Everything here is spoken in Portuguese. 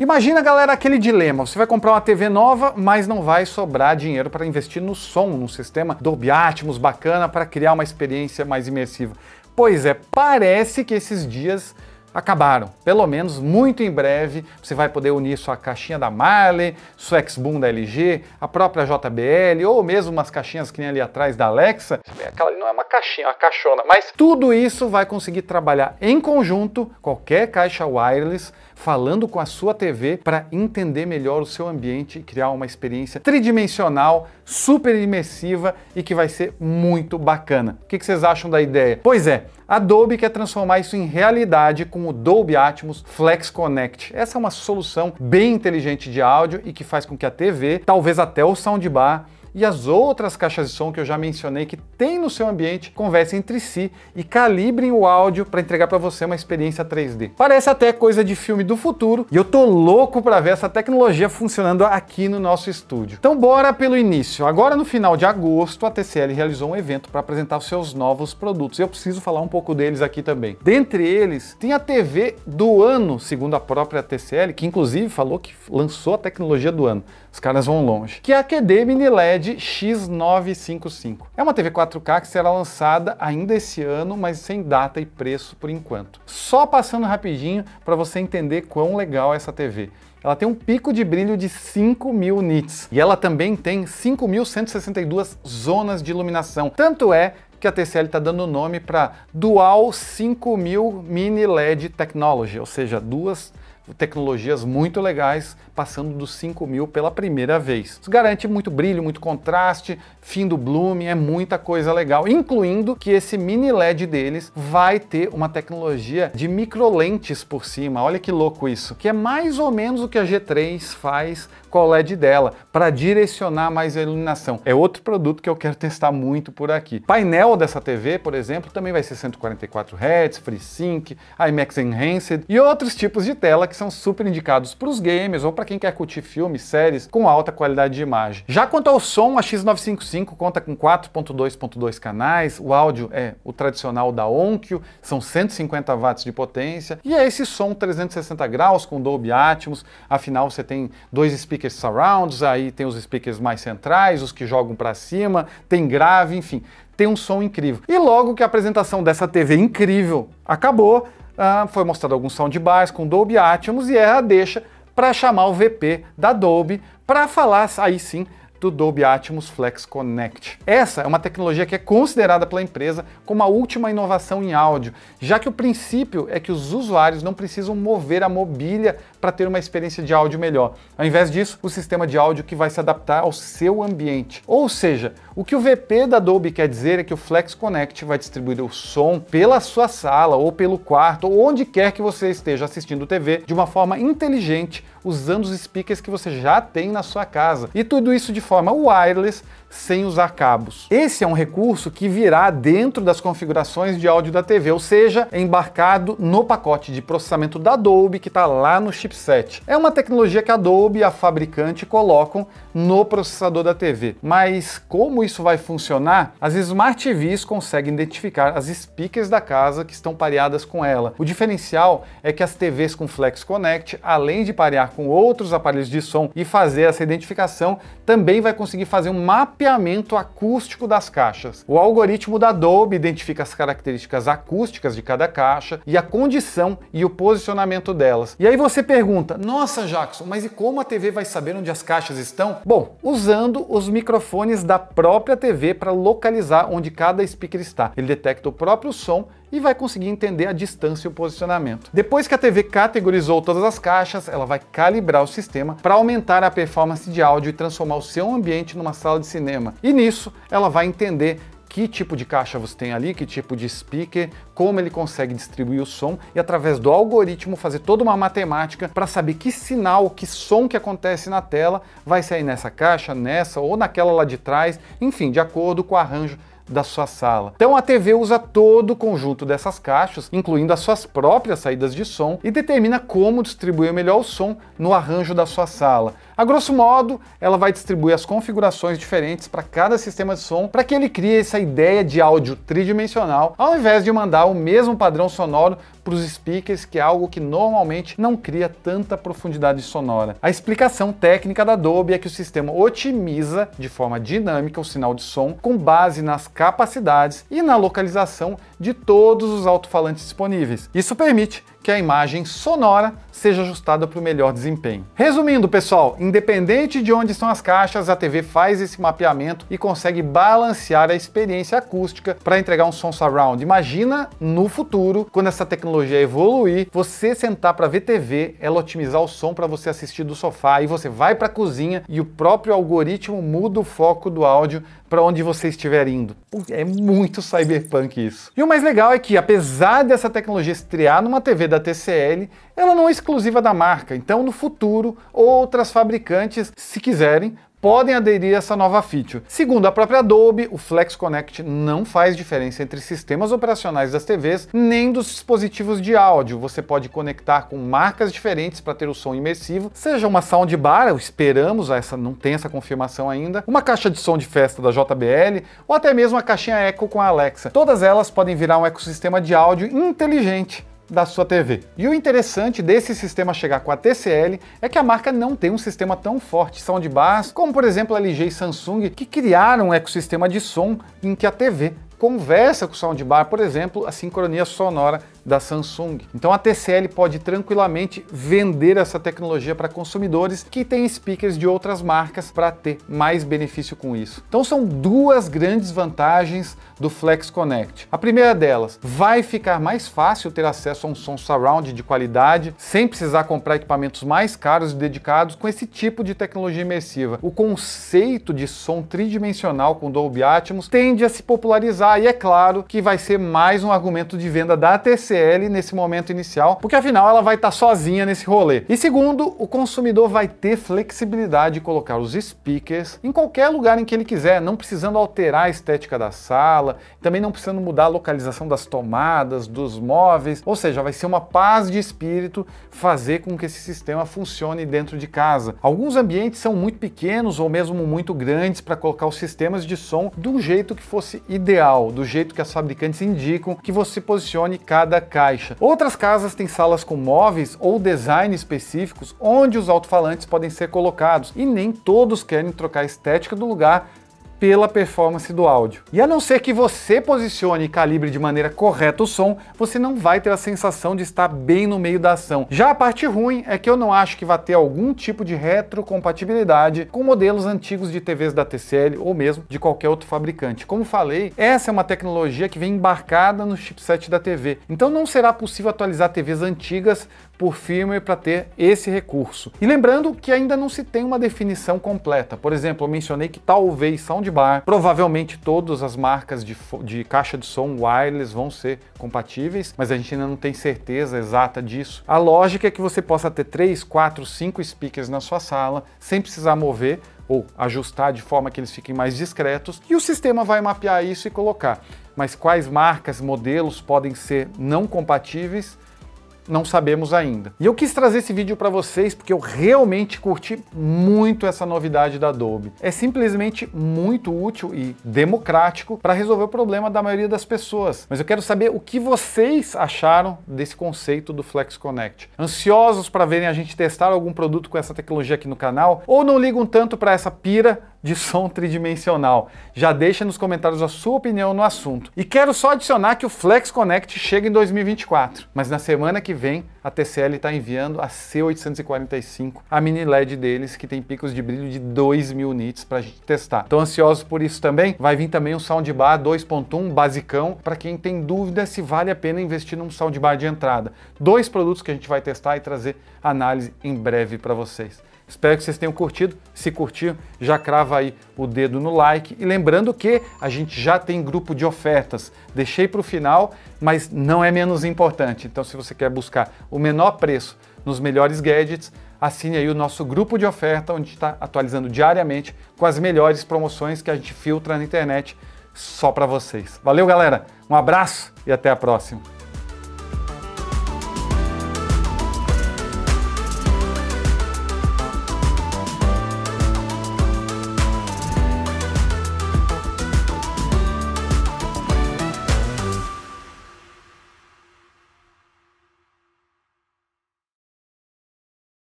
Imagina, galera, aquele dilema. Você vai comprar uma TV nova, mas não vai sobrar dinheiro para investir no som, num sistema Dolby Atmos bacana para criar uma experiência mais imersiva. Pois é, parece que esses dias acabaram. Pelo menos muito em breve você vai poder unir sua caixinha da Marley, sua X-Boom da LG, a própria JBL ou mesmo umas caixinhas que nem ali atrás da Alexa. Aquela ali não é uma caixinha, é uma caixona, mas tudo isso vai conseguir trabalhar em conjunto qualquer caixa wireless falando com a sua TV para entender melhor o seu ambiente e criar uma experiência tridimensional, super imersiva e que vai ser muito bacana. O que vocês acham da ideia? Pois é, Adobe quer transformar isso em realidade com o Dolby Atmos Flex Connect. Essa é uma solução bem inteligente de áudio e que faz com que a TV, talvez até o soundbar, e as outras caixas de som que eu já mencionei que tem no seu ambiente conversem entre si e calibrem o áudio para entregar para você uma experiência 3D. Parece até coisa de filme do futuro e eu tô louco para ver essa tecnologia funcionando aqui no nosso estúdio. Então bora pelo início. Agora no final de agosto a TCL realizou um evento para apresentar os seus novos produtos. Eu preciso falar um pouco deles aqui também. Dentre eles tem a TV do ano, segundo a própria TCL, que inclusive falou que lançou a tecnologia do ano. Os caras vão longe. Que é a QD Mini LED LED X955. É uma TV 4K que será lançada ainda esse ano, mas sem data e preço por enquanto. Só passando rapidinho para você entender quão legal é essa TV. Ela tem um pico de brilho de 5.000 nits e ela também tem 5.162 zonas de iluminação. Tanto é que a TCL está dando o nome para Dual 5000 Mini LED Technology, ou seja, duas tecnologias muito legais, passando dos 5 mil pela primeira vez. Isso garante muito brilho, muito contraste, fim do bloom, é muita coisa legal, incluindo que esse mini LED deles vai ter uma tecnologia de micro lentes por cima, olha que louco isso, que é mais ou menos o que a G3 faz com o LED dela, para direcionar mais a iluminação. É outro produto que eu quero testar muito por aqui. Painel dessa TV, por exemplo, também vai ser 144 Hz, FreeSync, IMAX Enhanced e outros tipos de tela que são super indicados para os games ou para quem quer curtir filmes, séries com alta qualidade de imagem. Já quanto ao som, a X955 conta com 4.2.2 canais, o áudio é o tradicional da Onkyo, são 150 watts de potência, e é esse som 360 graus com Dolby Atmos, afinal você tem dois speakers surrounds, aí tem os speakers mais centrais, os que jogam para cima, tem grave, enfim, tem um som incrível. E logo que a apresentação dessa TV incrível acabou, ah, foi mostrado alguns soundbars com Dolby Atmos e ela deixa para chamar o VP da Dolby para falar aí sim do Dolby Atmos Flex Connect. Essa é uma tecnologia que é considerada pela empresa como a última inovação em áudio, já que o princípio é que os usuários não precisam mover a mobília para ter uma experiência de áudio melhor. Ao invés disso, o sistema de áudio que vai se adaptar ao seu ambiente. Ou seja, o que o VP da Adobe quer dizer é que o Flex Connect vai distribuir o som pela sua sala ou pelo quarto ou onde quer que você esteja assistindo TV de uma forma inteligente usando os speakers que você já tem na sua casa e tudo isso de forma wireless sem usar cabos. Esse é um recurso que virá dentro das configurações de áudio da TV, ou seja, é embarcado no pacote de processamento da Adobe que está lá no chipset. É uma tecnologia que a Adobe, e a fabricante colocam no processador da TV, mas como isso vai funcionar? As Smart TVs conseguem identificar as speakers da casa que estão pareadas com ela. O diferencial é que as TVs com Flex Connect, além de parear com outros aparelhos de som e fazer essa identificação, também vai conseguir fazer um mapeamento acústico das caixas. O algoritmo da Adobe identifica as características acústicas de cada caixa e a condição e o posicionamento delas. E aí você pergunta: "Nossa, Jackson, mas e como a TV vai saber onde as caixas estão?" Bom, usando os microfones da própria própria TV para localizar onde cada speaker está. Ele detecta o próprio som e vai conseguir entender a distância e o posicionamento. Depois que a TV categorizou todas as caixas, ela vai calibrar o sistema para aumentar a performance de áudio e transformar o seu ambiente numa sala de cinema. E nisso, ela vai entender que tipo de caixa você tem ali, que tipo de speaker, como ele consegue distribuir o som e através do algoritmo fazer toda uma matemática para saber que sinal, que som que acontece na tela vai sair nessa caixa, nessa ou naquela lá de trás, enfim, de acordo com o arranjo da sua sala. Então a TV usa todo o conjunto dessas caixas, incluindo as suas próprias saídas de som, e determina como distribuir melhor o som no arranjo da sua sala. A grosso modo, ela vai distribuir as configurações diferentes para cada sistema de som para que ele crie essa ideia de áudio tridimensional, ao invés de mandar o mesmo padrão sonoro para os speakers, que é algo que normalmente não cria tanta profundidade sonora. A explicação técnica da Adobe é que o sistema otimiza de forma dinâmica o sinal de som com base nas capacidades e na localização de todos os alto-falantes disponíveis. Isso permite que a imagem sonora seja ajustada para o melhor desempenho. Resumindo, pessoal, independente de onde estão as caixas, a TV faz esse mapeamento e consegue balancear a experiência acústica para entregar um som surround. Imagina no futuro, quando essa tecnologia evoluir, você sentar para ver TV, ela otimizar o som para você assistir do sofá e você vai para a cozinha e o próprio algoritmo muda o foco do áudio para onde você estiver indo é muito cyberpunk isso. E o mais legal é que, apesar dessa tecnologia estrear numa TV da TCL, ela não é exclusiva da marca. Então, no futuro, outras fabricantes, se quiserem, podem aderir a essa nova feature. Segundo a própria Adobe, o Flex Connect não faz diferença entre sistemas operacionais das TVs nem dos dispositivos de áudio. Você pode conectar com marcas diferentes para ter o som imersivo, seja uma soundbar, esperamos, essa não tem essa confirmação ainda, uma caixa de som de festa da JBL ou até mesmo a caixinha Echo com a Alexa. Todas elas podem virar um ecossistema de áudio inteligente da sua TV. E o interessante desse sistema chegar com a TCL é que a marca não tem um sistema tão forte soundbars, como por exemplo a LG e Samsung, que criaram um ecossistema de som em que a TV conversa com o soundbar, por exemplo, a sincronia sonora da Samsung. Então a TCL pode tranquilamente vender essa tecnologia para consumidores que têm speakers de outras marcas para ter mais benefício com isso. Então são duas grandes vantagens do Flex Connect. A primeira delas, vai ficar mais fácil ter acesso a um som surround de qualidade sem precisar comprar equipamentos mais caros e dedicados com esse tipo de tecnologia imersiva. O conceito de som tridimensional com Dolby Atmos tende a se popularizar e é claro que vai ser mais um argumento de venda da TCL PL nesse momento inicial, porque afinal ela vai estar tá sozinha nesse rolê. E segundo, o consumidor vai ter flexibilidade de colocar os speakers em qualquer lugar em que ele quiser, não precisando alterar a estética da sala, também não precisando mudar a localização das tomadas, dos móveis, ou seja, vai ser uma paz de espírito fazer com que esse sistema funcione dentro de casa. Alguns ambientes são muito pequenos ou mesmo muito grandes para colocar os sistemas de som do jeito que fosse ideal, do jeito que as fabricantes indicam que você posicione cada caixa. Outras casas têm salas com móveis ou design específicos onde os alto-falantes podem ser colocados, e nem todos querem trocar a estética do lugar pela performance do áudio. E a não ser que você posicione e calibre de maneira correta o som, você não vai ter a sensação de estar bem no meio da ação. Já a parte ruim é que eu não acho que vá ter algum tipo de retrocompatibilidade com modelos antigos de TVs da TCL ou mesmo de qualquer outro fabricante. Como falei, essa é uma tecnologia que vem embarcada no chipset da TV, então não será possível atualizar TVs antigas por firmware para ter esse recurso. E lembrando que ainda não se tem uma definição completa. Por exemplo, eu mencionei que talvez soundbar, provavelmente todas as marcas de, de caixa de som wireless vão ser compatíveis, mas a gente ainda não tem certeza exata disso. A lógica é que você possa ter 3, 4, 5 speakers na sua sala sem precisar mover ou ajustar de forma que eles fiquem mais discretos e o sistema vai mapear isso e colocar. Mas quais marcas, modelos podem ser não compatíveis? não sabemos ainda. E eu quis trazer esse vídeo para vocês porque eu realmente curti muito essa novidade da Adobe. É simplesmente muito útil e democrático para resolver o problema da maioria das pessoas. Mas eu quero saber o que vocês acharam desse conceito do Flex Connect. Ansiosos para verem a gente testar algum produto com essa tecnologia aqui no canal ou não ligam tanto para essa pira de som tridimensional? Já deixa nos comentários a sua opinião no assunto. E quero só adicionar que o Flex Connect chega em 2024, mas na semana que vem, a TCL está enviando a C845, a mini LED deles, que tem picos de brilho de 2.000 nits para a gente testar. Estão ansiosos por isso também? Vai vir também um soundbar 2.1 basicão, para quem tem dúvida se vale a pena investir num soundbar de entrada. Dois produtos que a gente vai testar e trazer análise em breve para vocês. Espero que vocês tenham curtido. Se curtiu, já crava aí o dedo no like. E lembrando que a gente já tem grupo de ofertas. Deixei para o final, mas não é menos importante. Então, se você quer buscar o menor preço nos melhores gadgets, assine aí o nosso grupo de oferta, onde está atualizando diariamente com as melhores promoções que a gente filtra na internet só para vocês. Valeu, galera. Um abraço e até a próxima.